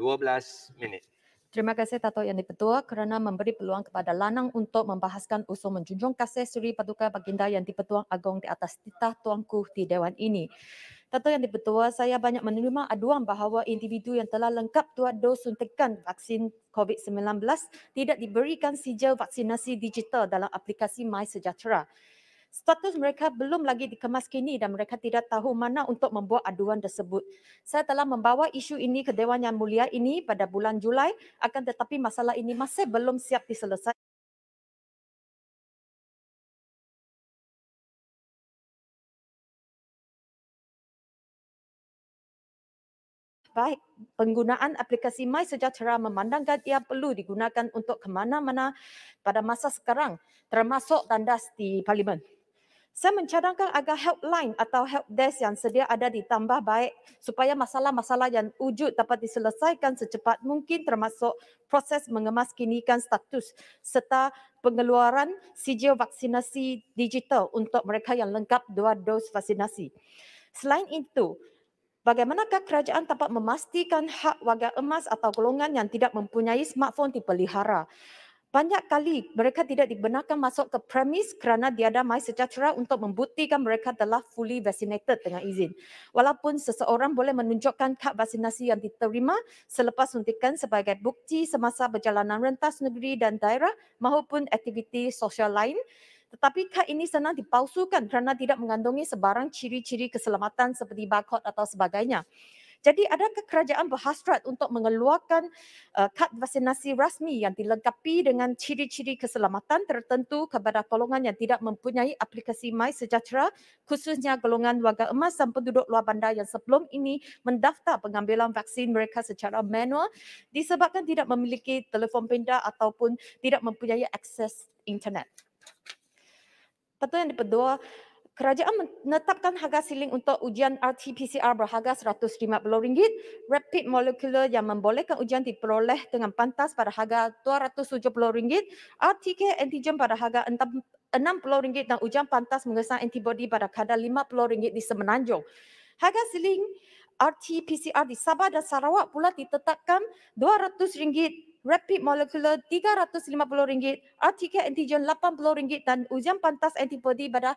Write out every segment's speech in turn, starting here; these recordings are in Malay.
12 minit. Terima kasih Tato Yang Dipertua kerana memberi peluang kepada Lanang untuk membahaskan usul menjunjung kasih Suri Paduka Baginda Yang Dipertua Agong di atas titah tuanku di Dewan ini. Tato Yang Dipertua, saya banyak menerima aduan bahawa individu yang telah lengkap dua dos suntikan vaksin COVID-19 tidak diberikan sijil vaksinasi digital dalam aplikasi MySejahtera status mereka belum lagi dikemas kini dan mereka tidak tahu mana untuk membuat aduan tersebut. Saya telah membawa isu ini ke Dewan Yang Mulia ini pada bulan Julai akan tetapi masalah ini masih belum siap diselesaikan. baik penggunaan aplikasi My Sejahtera memandangkan ia perlu digunakan untuk ke mana-mana pada masa sekarang termasuk tandas di parlimen saya mencadangkan agar helpline atau help desk yang sedia ada ditambah baik supaya masalah-masalah yang wujud dapat diselesaikan secepat mungkin termasuk proses mengemaskinikan status serta pengeluaran sijil vaksinasi digital untuk mereka yang lengkap dua dos vaksinasi. Selain itu, bagaimanakah kerajaan dapat memastikan hak warga emas atau golongan yang tidak mempunyai smartphone dipelihara? Banyak kali mereka tidak dibenarkan masuk ke premis kerana tiada mai sejahtera untuk membuktikan mereka telah fully vaccinated dengan izin. Walaupun seseorang boleh menunjukkan kad vaksinasi yang diterima selepas suntikan sebagai bukti semasa perjalanan rentas negeri dan daerah maupun aktiviti sosial lain, tetapi kad ini senang dipalsukan kerana tidak mengandungi sebarang ciri-ciri keselamatan seperti barcode atau sebagainya. Jadi adakah kerajaan berhasrat untuk mengeluarkan uh, kad vaksinasi rasmi yang dilengkapi dengan ciri-ciri keselamatan tertentu kepada golongan yang tidak mempunyai aplikasi My MySejahtera khususnya golongan warga emas dan penduduk luar bandar yang sebelum ini mendaftar pengambilan vaksin mereka secara manual disebabkan tidak memiliki telefon pindah ataupun tidak mempunyai akses internet. Tentu yang diperdua, kerajaan menetapkan harga siling untuk ujian RT-PCR berharga RM150, rapid molecular yang membolehkan ujian diperoleh dengan pantas pada harga RM270, RTK antigen pada harga RM60 dan ujian pantas mengesan antibody pada kadar RM50 di semenanjung. Harga siling RT-PCR di Sabah dan Sarawak pula ditetapkan RM200 rapid molecular RM350, RTK antigen RM80 dan ujian pantas antibody pada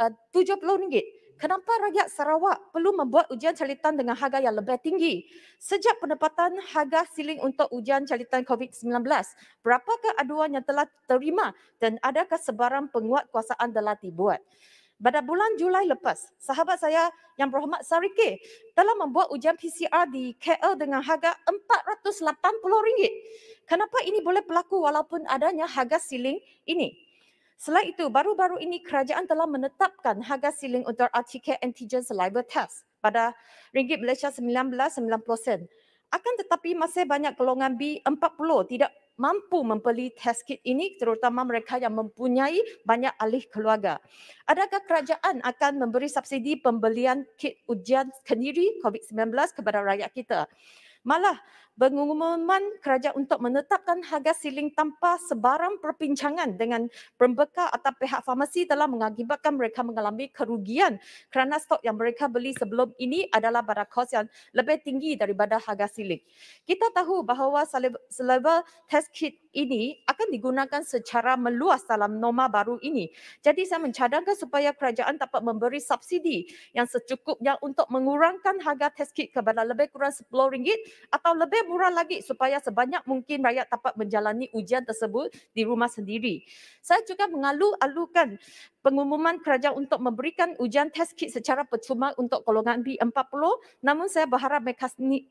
uh, RM70. Kenapa rakyat Sarawak perlu membuat ujian calitan dengan harga yang lebih tinggi? Sejak penempatan harga siling untuk ujian calitan COVID-19, berapakah aduan yang telah terima dan adakah sebarang penguatkuasaan telah dibuat? Pada bulan Julai lepas, sahabat saya yang berhormat Sariki telah membuat ujian PCR di KL dengan harga RM480. Kenapa ini boleh berlaku walaupun adanya harga siling ini? Selain itu, baru-baru ini kerajaan telah menetapkan harga siling untuk RTK antigen saliva test pada ringgit Malaysia 19.90 sen. Akan tetapi masih banyak golongan B40 tidak mampu membeli test kit ini terutama mereka yang mempunyai banyak alih keluarga. Adakah kerajaan akan memberi subsidi pembelian kit ujian sendiri COVID-19 kepada rakyat kita? Malah pengumuman kerajaan untuk menetapkan harga siling tanpa sebarang perbincangan dengan pembekal atau pihak farmasi telah mengakibatkan mereka mengalami kerugian kerana stok yang mereka beli sebelum ini adalah barang kos yang lebih tinggi daripada harga siling. Kita tahu bahawa selebar test kit ini akan digunakan secara meluas dalam norma baru ini. Jadi saya mencadangkan supaya kerajaan dapat memberi subsidi yang secukupnya untuk mengurangkan harga test kit kepada lebih kurang RM10 atau lebih murah lagi supaya sebanyak mungkin rakyat dapat menjalani ujian tersebut di rumah sendiri. Saya juga mengalu-alukan pengumuman kerajaan untuk memberikan ujian test kit secara percuma untuk golongan B40 namun saya berharap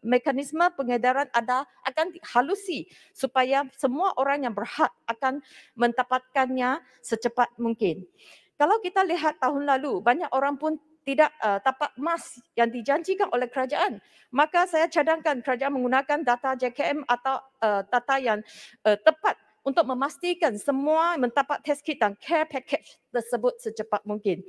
mekanisme pengedaran ada akan halusi supaya semua orang yang berhak akan mendapatkannya secepat mungkin. Kalau kita lihat tahun lalu banyak orang pun tidak uh, dapat mas yang dijanjikan oleh kerajaan maka saya cadangkan kerajaan menggunakan data JKM atau uh, data yang uh, tepat untuk memastikan semua mendapat test kit dan care package tersebut secepat mungkin.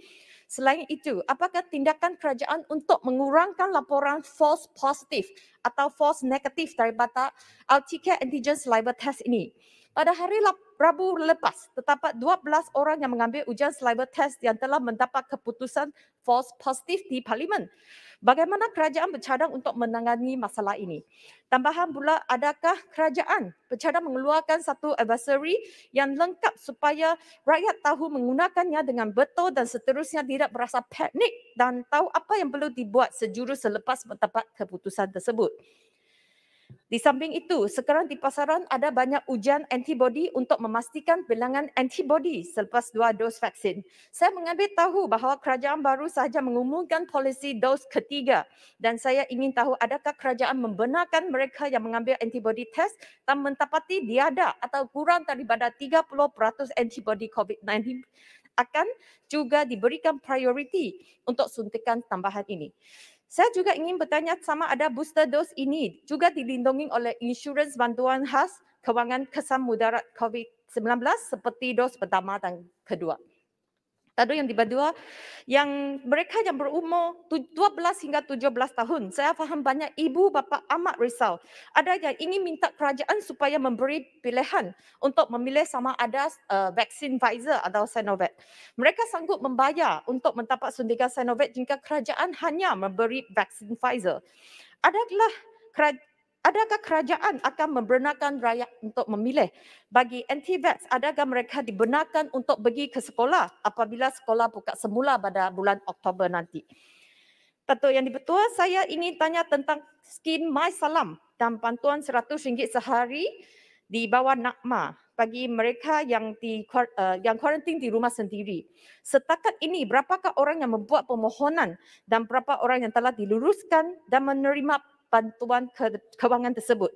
Selain itu, apakah tindakan kerajaan untuk mengurangkan laporan false positive atau false negative daripada RTK antigen saliva test ini? Pada hari Rabu lepas terdapat 12 orang yang mengambil ujian saliva test yang telah mendapat keputusan false positive di parlimen. Bagaimana kerajaan bercadang untuk menangani masalah ini? Tambahan pula, adakah kerajaan bercadang mengeluarkan satu advisory yang lengkap supaya rakyat tahu menggunakannya dengan betul dan seterusnya tidak berasa panik dan tahu apa yang perlu dibuat sejurus selepas mendapat keputusan tersebut? Di samping itu, sekarang di pasaran ada banyak ujian antibody untuk memastikan bilangan antibody selepas dua dos vaksin. Saya mengambil tahu bahawa kerajaan baru sahaja mengumumkan polisi dos ketiga dan saya ingin tahu adakah kerajaan membenarkan mereka yang mengambil antibody test dan mendapati tiada atau kurang daripada 30% antibody COVID-19 akan juga diberikan prioriti untuk suntikan tambahan ini. Saya juga ingin bertanya sama ada booster dose ini juga dilindungi oleh insurans bantuan khas kewangan kesan mudarat COVID-19 seperti dos pertama dan kedua. Tadu yang tiba dua, yang mereka yang berumur 12 hingga 17 tahun. Saya faham banyak ibu bapa amat risau. Ada yang ingin minta kerajaan supaya memberi pilihan untuk memilih sama ada uh, vaksin Pfizer atau Sinovac. Mereka sanggup membayar untuk mendapat suntikan Sinovac jika kerajaan hanya memberi vaksin Pfizer. Adalah kerajaan Adakah kerajaan akan membenarkan rakyat untuk memilih? Bagi anti-vax, adakah mereka dibenarkan untuk pergi ke sekolah apabila sekolah buka semula pada bulan Oktober nanti? Tentu yang dipertua, saya ingin tanya tentang skin My Salam dan bantuan RM100 sehari di bawah NAKMA bagi mereka yang di eh, yang kuarantin di rumah sendiri. Setakat ini berapakah orang yang membuat permohonan dan berapa orang yang telah diluruskan dan menerima bantuan ke, kewangan tersebut.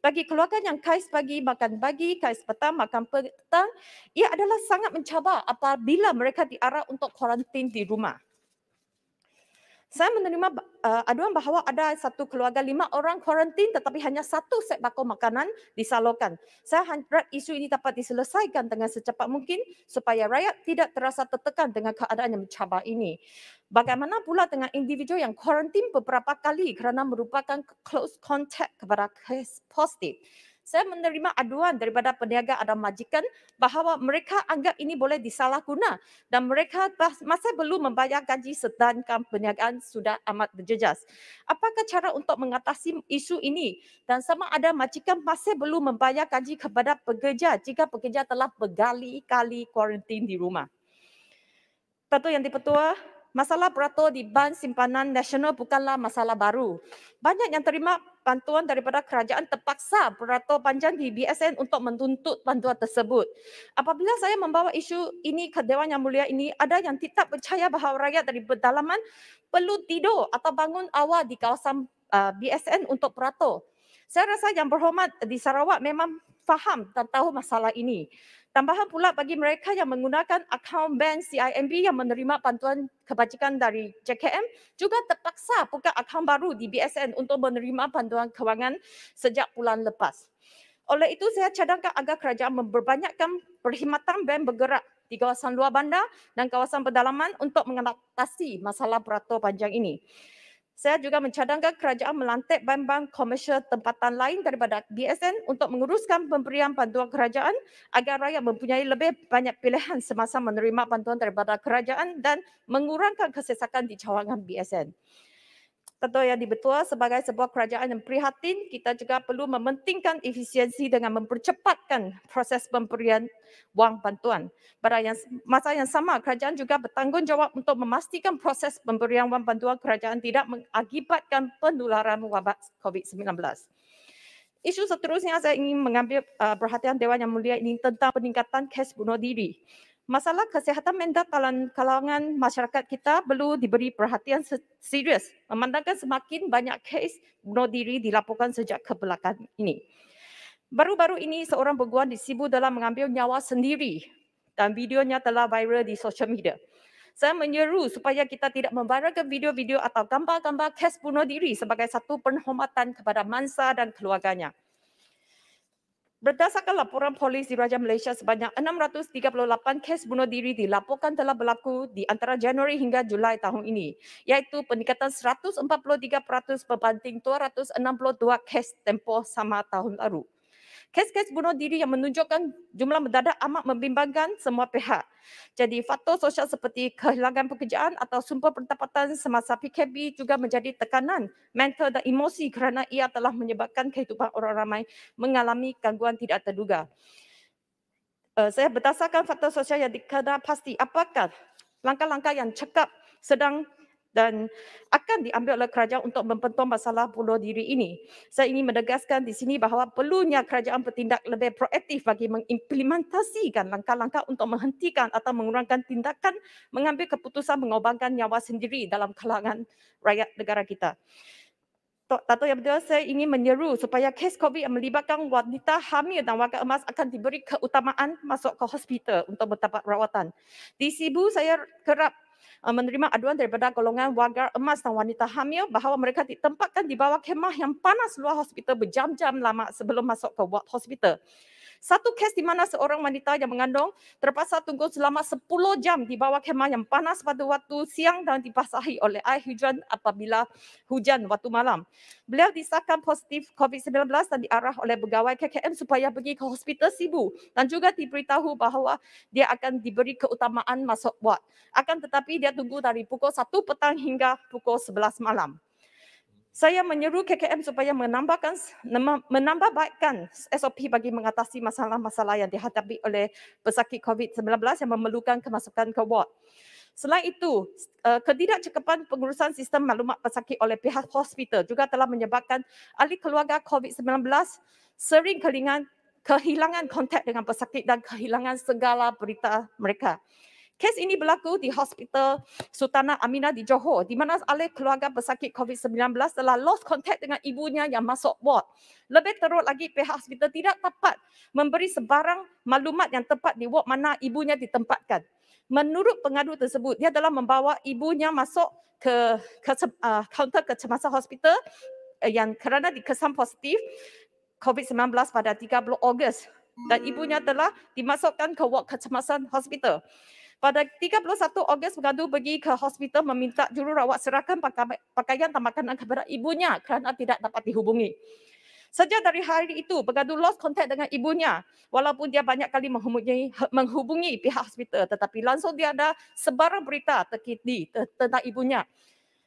Bagi keluarga yang kais pagi, makan pagi, kais petang, makan petang, ia adalah sangat mencabar apabila mereka diarah untuk kuarantin di rumah saya menerima uh, aduan bahawa ada satu keluarga lima orang kuarantin tetapi hanya satu set bakul makanan disalurkan. Saya harap isu ini dapat diselesaikan dengan secepat mungkin supaya rakyat tidak terasa tertekan dengan keadaan yang mencabar ini. Bagaimana pula dengan individu yang kuarantin beberapa kali kerana merupakan close contact kepada kes positif? saya menerima aduan daripada peniaga atau majikan bahawa mereka anggap ini boleh disalahguna dan mereka masih belum membayar gaji sedangkan peniagaan sudah amat berjejas. Apakah cara untuk mengatasi isu ini dan sama ada majikan masih belum membayar gaji kepada pekerja jika pekerja telah berkali-kali kuarantin di rumah? Tentu yang dipetua, Masalah peratur di Ban Simpanan Nasional bukanlah masalah baru. Banyak yang terima bantuan daripada kerajaan terpaksa peratur panjang di BSN untuk menuntut bantuan tersebut. Apabila saya membawa isu ini ke Dewan Yang Mulia ini, ada yang tidak percaya bahawa rakyat dari pedalaman perlu tidur atau bangun awal di kawasan uh, BSN untuk peratur. Saya rasa yang berhormat di Sarawak memang faham dan tahu masalah ini. Tambahan pula bagi mereka yang menggunakan akaun bank CIMB yang menerima bantuan kebajikan dari JKM juga terpaksa buka akaun baru di BSN untuk menerima bantuan kewangan sejak bulan lepas. Oleh itu, saya cadangkan agar kerajaan memperbanyakkan perkhidmatan bank bergerak di kawasan luar bandar dan kawasan pedalaman untuk mengatasi masalah perator panjang ini saya juga mencadangkan kerajaan melantik bank-bank komersial tempatan lain daripada BSN untuk menguruskan pemberian bantuan kerajaan agar rakyat mempunyai lebih banyak pilihan semasa menerima bantuan daripada kerajaan dan mengurangkan kesesakan di cawangan BSN tentu yang dibetul sebagai sebuah kerajaan yang prihatin, kita juga perlu mementingkan efisiensi dengan mempercepatkan proses pemberian wang bantuan. Pada yang, masa yang sama, kerajaan juga bertanggungjawab untuk memastikan proses pemberian wang bantuan kerajaan tidak mengakibatkan penularan wabak COVID-19. Isu seterusnya saya ingin mengambil uh, perhatian Dewan Yang Mulia ini tentang peningkatan kes bunuh diri masalah kesihatan mental dalam kalangan masyarakat kita perlu diberi perhatian serius memandangkan semakin banyak kes bunuh diri dilaporkan sejak kebelakangan ini. Baru-baru ini seorang peguam di Sibu dalam mengambil nyawa sendiri dan videonya telah viral di social media. Saya menyeru supaya kita tidak membaralkan video-video atau gambar-gambar kes bunuh diri sebagai satu penghormatan kepada mansa dan keluarganya. Berdasarkan laporan polis di Raja Malaysia sebanyak 638 kes bunuh diri dilaporkan telah berlaku di antara Januari hingga Julai tahun ini iaitu peningkatan 143% berbanding 262 kes tempoh sama tahun lalu kes-kes bunuh diri yang menunjukkan jumlah mendadak amat membimbangkan semua pihak. Jadi faktor sosial seperti kehilangan pekerjaan atau sumber pendapatan semasa PKB juga menjadi tekanan mental dan emosi kerana ia telah menyebabkan kehidupan orang ramai mengalami gangguan tidak terduga. Uh, saya berdasarkan faktor sosial yang dikenal pasti apakah langkah-langkah yang cekap sedang dan akan diambil oleh kerajaan untuk mempentung masalah pulau diri ini. Saya ingin menegaskan di sini bahawa perlunya kerajaan bertindak lebih proaktif bagi mengimplementasikan langkah-langkah untuk menghentikan atau mengurangkan tindakan mengambil keputusan mengobangkan nyawa sendiri dalam kalangan rakyat negara kita. Tato yang berdua, saya ingin menyeru supaya kes COVID yang melibatkan wanita hamil dan warga emas akan diberi keutamaan masuk ke hospital untuk mendapat rawatan. Di Sibu, saya kerap Uh, menerima aduan daripada golongan warga emas dan wanita hamil bahawa mereka ditempatkan di bawah kemah yang panas luar hospital berjam-jam lama sebelum masuk ke ward hospital. Satu kes di mana seorang wanita yang mengandung terpaksa tunggu selama 10 jam di bawah kemah yang panas pada waktu siang dan dipasahi oleh air hujan apabila hujan waktu malam. Beliau disahkan positif COVID-19 dan diarah oleh pegawai KKM supaya pergi ke hospital Sibu dan juga diberitahu bahawa dia akan diberi keutamaan masuk buat. Akan tetapi dia tunggu dari pukul 1 petang hingga pukul 11 malam saya menyeru KKM supaya menambahkan menambahbaikkan SOP bagi mengatasi masalah-masalah yang dihadapi oleh pesakit COVID-19 yang memerlukan kemasukan ke ward. Selain itu, eh, ketidakcekapan pengurusan sistem maklumat pesakit oleh pihak hospital juga telah menyebabkan ahli keluarga COVID-19 sering kehilangan kehilangan kontak dengan pesakit dan kehilangan segala berita mereka. Kes ini berlaku di Hospital Sultana Aminah di Johor di mana oleh keluarga pesakit COVID-19 telah lost contact dengan ibunya yang masuk ward. Lebih teruk lagi pihak hospital tidak tepat memberi sebarang maklumat yang tepat di ward mana ibunya ditempatkan. Menurut pengadu tersebut, dia telah membawa ibunya masuk ke, ke uh, kaunter kecemasan hospital eh, yang kerana dikesan positif COVID-19 pada 30 Ogos dan ibunya telah dimasukkan ke ward kecemasan hospital. Pada 31 Ogos mengadu pergi ke hospital meminta jururawat serahkan pakaian dan makanan kepada ibunya kerana tidak dapat dihubungi. Sejak dari hari itu, pengadu lost contact dengan ibunya walaupun dia banyak kali menghubungi, menghubungi pihak hospital tetapi langsung dia ada sebarang berita terkini tentang ibunya.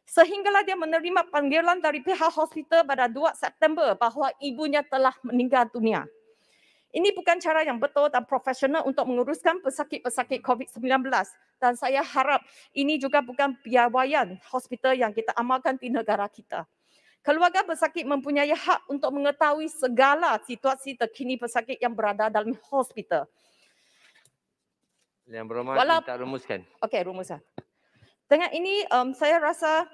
Sehinggalah dia menerima panggilan dari pihak hospital pada 2 September bahawa ibunya telah meninggal dunia. Ini bukan cara yang betul dan profesional untuk menguruskan pesakit-pesakit hmm. COVID-19 dan saya harap ini juga bukan biawayan hospital yang kita amalkan di negara kita. Keluarga pesakit mempunyai hak untuk mengetahui segala situasi terkini pesakit yang berada dalam hospital. Yang berhormat, Walau... kita rumuskan. Okey, rumuskan. Lah. Dengan ini, um, saya rasa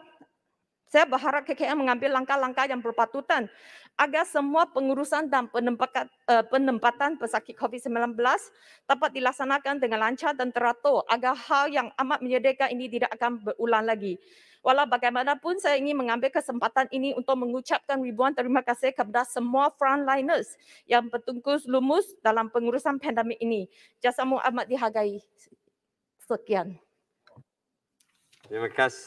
saya berharap KKM mengambil langkah-langkah yang berpatutan agar semua pengurusan dan eh, penempatan, pesakit COVID-19 dapat dilaksanakan dengan lancar dan teratur agar hal yang amat menyedihkan ini tidak akan berulang lagi. Walau bagaimanapun, saya ingin mengambil kesempatan ini untuk mengucapkan ribuan terima kasih kepada semua frontliners yang bertungkus lumus dalam pengurusan pandemik ini. Jasamu amat dihargai. Sekian. Terima kasih.